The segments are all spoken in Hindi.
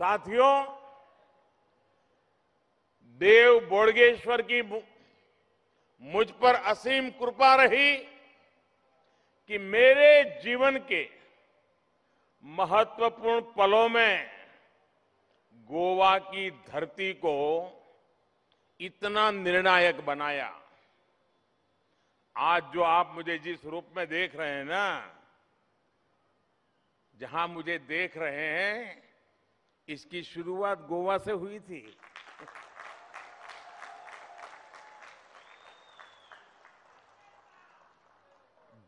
साथियों देव बोडगेश्वर की मुझ पर असीम कृपा रही कि मेरे जीवन के महत्वपूर्ण पलों में गोवा की धरती को इतना निर्णायक बनाया आज जो आप मुझे जिस रूप में देख रहे हैं ना जहां मुझे देख रहे हैं इसकी शुरुआत गोवा से हुई थी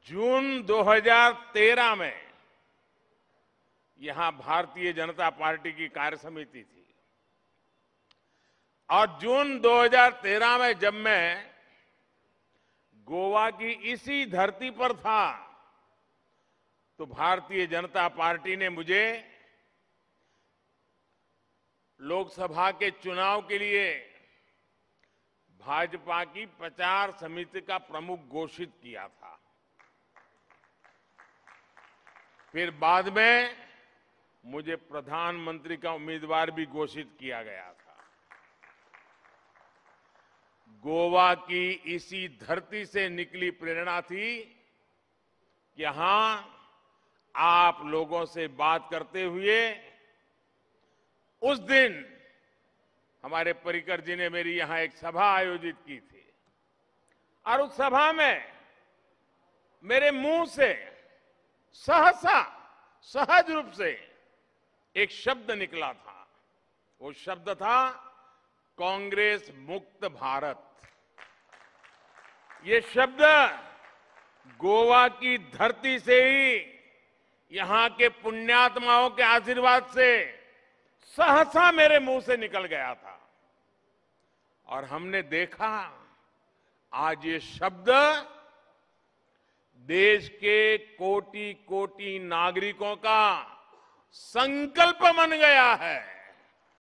जून 2013 में यहां भारतीय जनता पार्टी की कार्य समिति थी और जून 2013 में जब मैं गोवा की इसी धरती पर था तो भारतीय जनता पार्टी ने मुझे लोकसभा के चुनाव के लिए भाजपा की प्रचार समिति का प्रमुख घोषित किया था फिर बाद में मुझे प्रधानमंत्री का उम्मीदवार भी घोषित किया गया था गोवा की इसी धरती से निकली प्रेरणा थी कि हां आप लोगों से बात करते हुए उस दिन हमारे परिकर जी ने मेरी यहां एक सभा आयोजित की थी और उस सभा में मेरे मुंह से सहसा सहज रूप से एक शब्द निकला था वो शब्द था कांग्रेस मुक्त भारत ये शब्द गोवा की धरती से ही यहां के पुण्यात्माओं के आशीर्वाद से सहसा मेरे मुंह से निकल गया था और हमने देखा आज ये शब्द देश के कोटि कोटि नागरिकों का संकल्प बन गया है